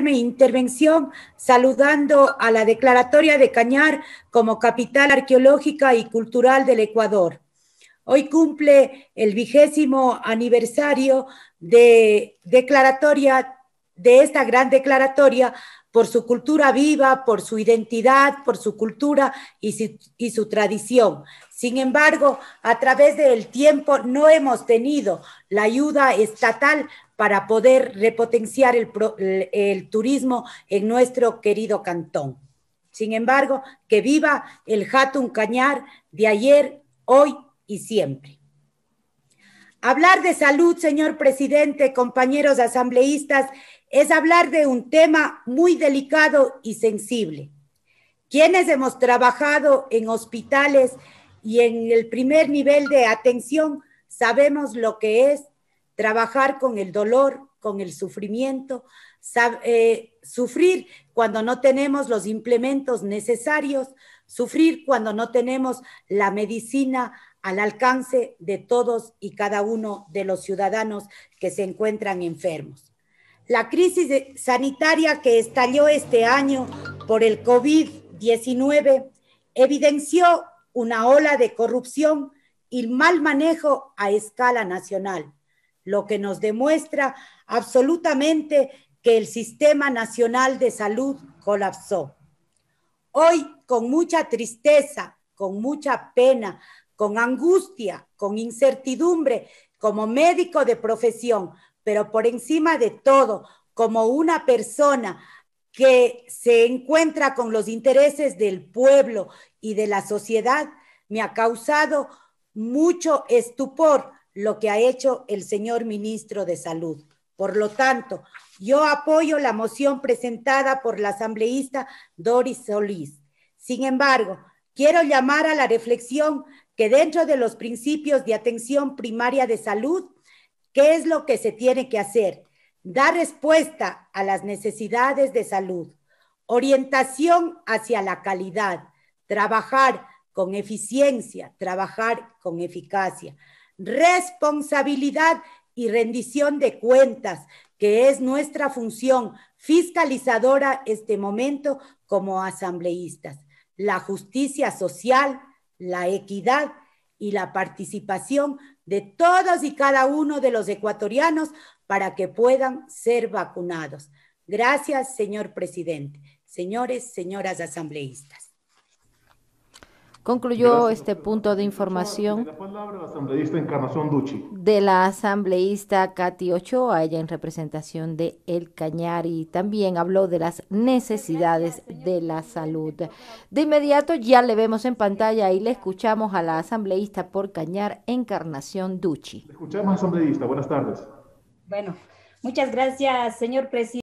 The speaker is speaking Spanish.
mi intervención saludando a la declaratoria de Cañar como capital arqueológica y cultural del Ecuador. Hoy cumple el vigésimo aniversario de declaratoria de esta gran declaratoria por su cultura viva, por su identidad, por su cultura y y su, tradición. Sin embargo, a través del tiempo no hemos tenido la ayuda estatal para poder repotenciar el, turismo en nuestro querido cantón. Sin embargo, que viva el Hatun Cañar de ayer, hoy y siempre. Hablar de salud, señor presidente, compañeros asambleístas, es hablar de un tema muy delicado y sensible. Quienes hemos trabajado en hospitales y en el primer nivel de atención sabemos lo que es trabajar con el dolor, con el sufrimiento, eh, sufrir cuando no tenemos los implementos necesarios, sufrir cuando no tenemos la medicina al alcance de todos y cada uno de los ciudadanos que se encuentran enfermos. La crisis sanitaria que estalló este año por el COVID-19 evidenció una ola de corrupción y mal manejo a escala nacional lo que nos demuestra absolutamente que el Sistema Nacional de Salud colapsó. Hoy, con mucha tristeza, con mucha pena, con angustia, con incertidumbre, como médico de profesión, pero por encima de todo, como una persona que se encuentra con los intereses del pueblo y de la sociedad, me ha causado mucho estupor lo que ha hecho el señor ministro de Salud. Por lo tanto, yo apoyo la moción presentada por la asambleísta Doris Solís. Sin embargo, quiero llamar a la reflexión que dentro de los principios de atención primaria de salud, ¿qué es lo que se tiene que hacer? Dar respuesta a las necesidades de salud, orientación hacia la calidad, trabajar con eficiencia, trabajar con eficacia responsabilidad y rendición de cuentas, que es nuestra función fiscalizadora este momento como asambleístas. La justicia social, la equidad y la participación de todos y cada uno de los ecuatorianos para que puedan ser vacunados. Gracias, señor presidente. Señores, señoras asambleístas. Concluyó este punto de información de la asambleísta Katy Ochoa, ella en representación de El Cañar y también habló de las necesidades de la salud. De inmediato ya le vemos en pantalla y le escuchamos a la asambleísta por Cañar Encarnación Escuchamos escuchamos asambleísta, buenas tardes. Bueno, muchas gracias, señor presidente.